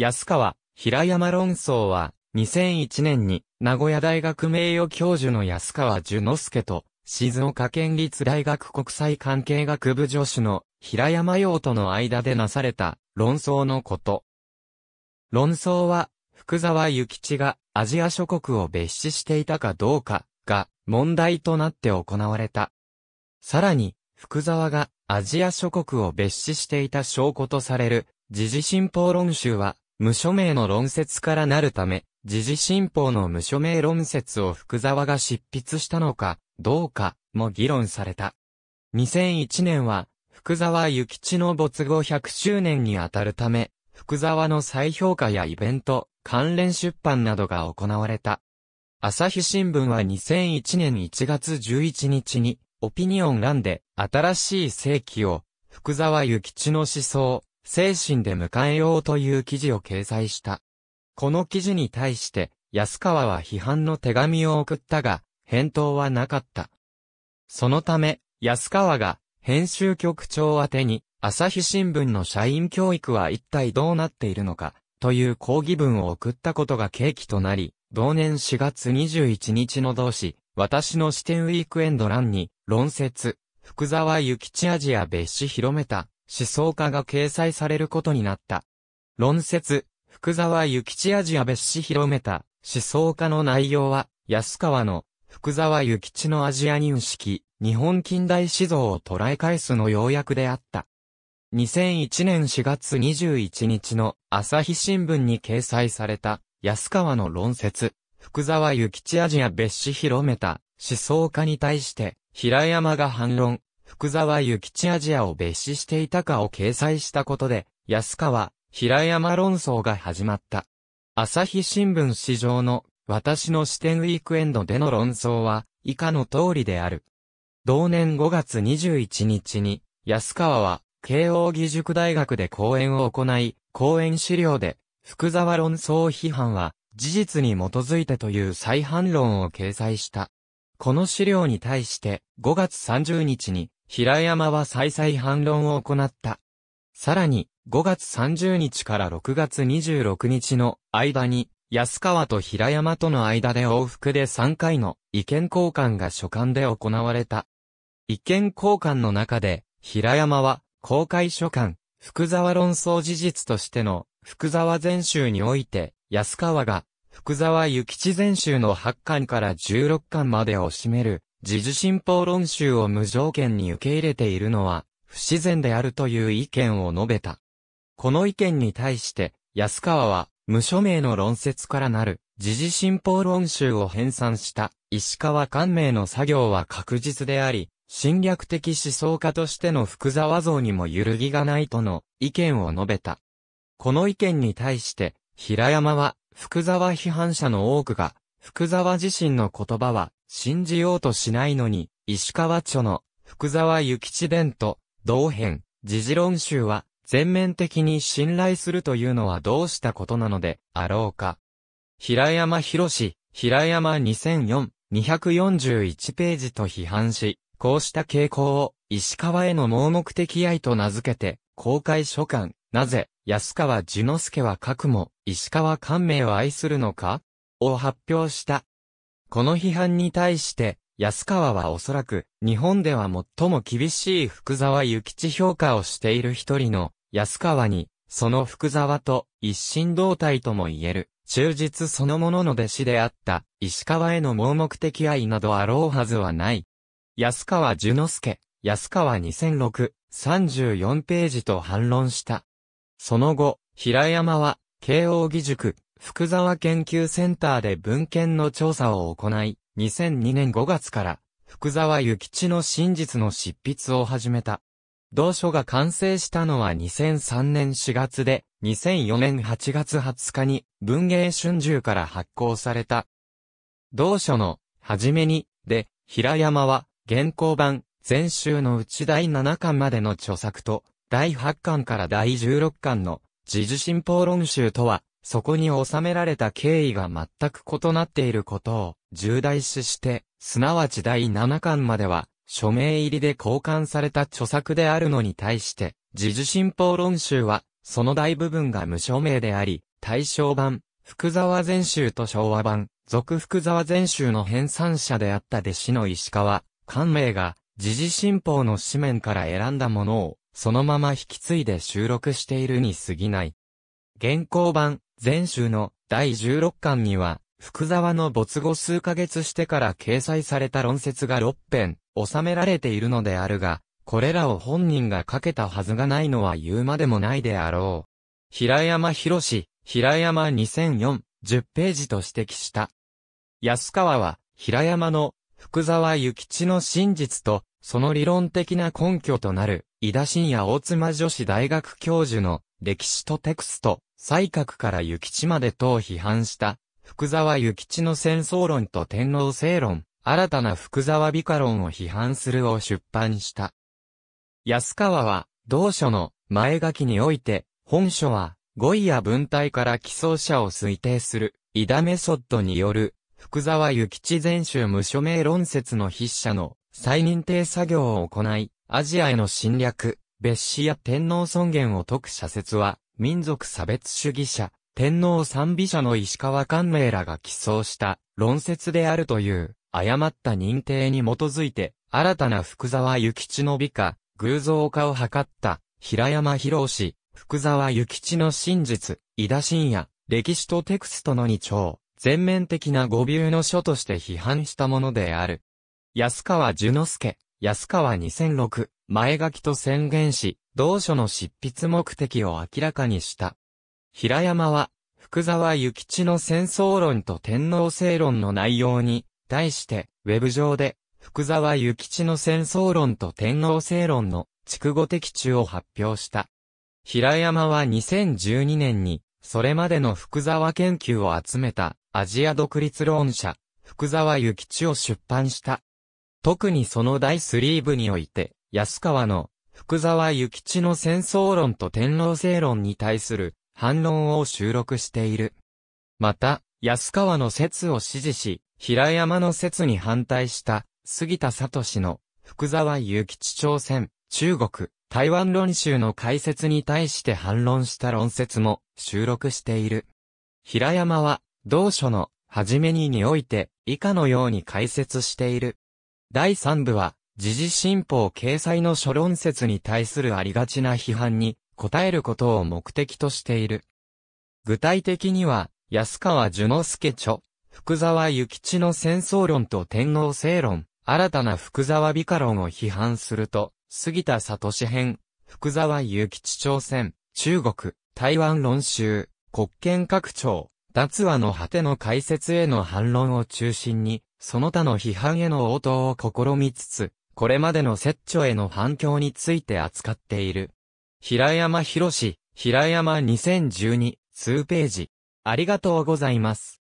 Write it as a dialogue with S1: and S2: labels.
S1: 安川、平山論争は、2001年に、名古屋大学名誉教授の安川樹之助と、静岡県立大学国際関係学部助手の平山洋との間でなされた論争のこと。論争は、福沢諭吉がアジア諸国を別視していたかどうかが問題となって行われた。さらに、福沢がアジア諸国を別視していた証拠とされる時事新報論集は無署名の論説からなるため、時事新報の無署名論説を福沢が執筆したのか、どうか、も議論された。2001年は、福沢諭吉の没後100周年にあたるため、福沢の再評価やイベント、関連出版などが行われた。朝日新聞は2001年1月11日に、オピニオン欄で、新しい世紀を、福沢諭吉の思想、精神で迎えようという記事を掲載した。この記事に対して、安川は批判の手紙を送ったが、返答はなかった。そのため、安川が、編集局長宛に、朝日新聞の社員教育は一体どうなっているのか、という抗議文を送ったことが契機となり、同年4月21日の同志、私の視点ウィークエンド欄に、論説、福沢諭吉アジア別紙広めた、思想家が掲載されることになった。論説、福沢諭吉アジア別紙広めた思想家の内容は、安川の福沢諭吉のアジア認識、日本近代思想を捉え返すの要約であった。2001年4月21日の朝日新聞に掲載された安川の論説、福沢諭吉アジア別紙広めた思想家に対して、平山が反論、福沢諭吉アジアを蔑視していたかを掲載したことで、安川、平山論争が始まった。朝日新聞史上の私の視点ウィークエンドでの論争は以下の通りである。同年5月21日に安川は慶応義塾大学で講演を行い、講演資料で福沢論争批判は事実に基づいてという再反論を掲載した。この資料に対して5月30日に平山は再々反論を行った。さらに、5月30日から6月26日の間に、安川と平山との間で往復で3回の意見交換が所管で行われた。意見交換の中で、平山は、公開書簡、福沢論争事実としての、福沢全集において、安川が、福沢諭吉全集の8巻から16巻までを占める、自治新法論集を無条件に受け入れているのは、不自然であるという意見を述べた。この意見に対して、安川は、無署名の論説からなる、時事新法論集を編纂した、石川官名の作業は確実であり、侵略的思想家としての福沢像にも揺るぎがないとの意見を述べた。この意見に対して、平山は、福沢批判者の多くが、福沢自身の言葉は、信じようとしないのに、石川著の福沢諭吉伝と同編、時事論集は全面的に信頼するというのはどうしたことなのであろうか。平山博士、平山2004、241ページと批判し、こうした傾向を石川への盲目的愛と名付けて、公開書簡、なぜ、安川樹之助は書くも、石川官名を愛するのかを発表した。この批判に対して、安川はおそらく、日本では最も厳しい福沢諭吉評価をしている一人の、安川に、その福沢と、一心同体とも言える、忠実そのものの弟子であった、石川への盲目的愛などあろうはずはない。安川樹之助、安川2006、34ページと反論した。その後、平山は、慶応義塾、福沢研究センターで文献の調査を行い、2002年5月から福沢諭吉の真実の執筆を始めた。同書が完成したのは2003年4月で、2004年8月20日に文芸春秋から発行された。同書の、はじめに、で、平山は、現行版、全集のうち第7巻までの著作と、第8巻から第16巻の、時事新報論集とは、そこに収められた経緯が全く異なっていることを重大視して、すなわち第七巻までは、署名入りで交換された著作であるのに対して、時事新報論集は、その大部分が無署名であり、大正版、福沢全集と昭和版、続福沢全集の編纂者であった弟子の石川、官明が、時事新報の紙面から選んだものを、そのまま引き継いで収録しているに過ぎない。現行版、前週の第16巻には、福沢の没後数ヶ月してから掲載された論説が6編、収められているのであるが、これらを本人が書けたはずがないのは言うまでもないであろう。平山博士、平山2004、10ページと指摘した。安川は、平山の、福沢諭吉の真実と、その理論的な根拠となる、井田信也大妻女子大学教授の、歴史とテクスト、西角から諭吉までを批判した、福沢諭吉の戦争論と天皇正論、新たな福沢美化論を批判するを出版した。安川は、同書の前書きにおいて、本書は、語彙や文体から寄贈者を推定する、井田メソッドによる、福沢諭吉全集無署名論説の筆者の再認定作業を行い、アジアへの侵略、別紙や天皇尊厳を解く社説は、民族差別主義者、天皇賛美者の石川官明らが起草した論説であるという誤った認定に基づいて、新たな福沢諭吉の美化、偶像化を図った平山博士、福沢諭吉の真実、井田信也、歴史とテクストの二丁、全面的な語尾の書として批判したものである。安川樹之介、安川2006、前書きと宣言し、同書の執筆目的を明らかにした。平山は、福沢諭吉の戦争論と天皇制論の内容に、対して、ウェブ上で、福沢諭吉の戦争論と天皇制論の、筑後的中を発表した。平山は2012年に、それまでの福沢研究を集めた、アジア独立論者、福沢諭吉を出版した。特にその第スリー部において、安川の福沢諭吉の戦争論と天皇制論に対する反論を収録している。また、安川の説を支持し、平山の説に反対した杉田聡の福沢諭吉朝鮮、中国、台湾論集の解説に対して反論した論説も収録している。平山は同書の初めににおいて以下のように解説している。第3部は、時事新報掲載の諸論説に対するありがちな批判に答えることを目的としている。具体的には、安川樹之助著、福沢諭吉の戦争論と天皇正論、新たな福沢美化論を批判すると、杉田聡編、福沢諭吉朝鮮、中国、台湾論集、国権拡張、脱話の果ての解説への反論を中心に、その他の批判への応答を試みつつ、これまでの説著への反響について扱っている。平山博士、平山2012、数ページ。ありがとうございます。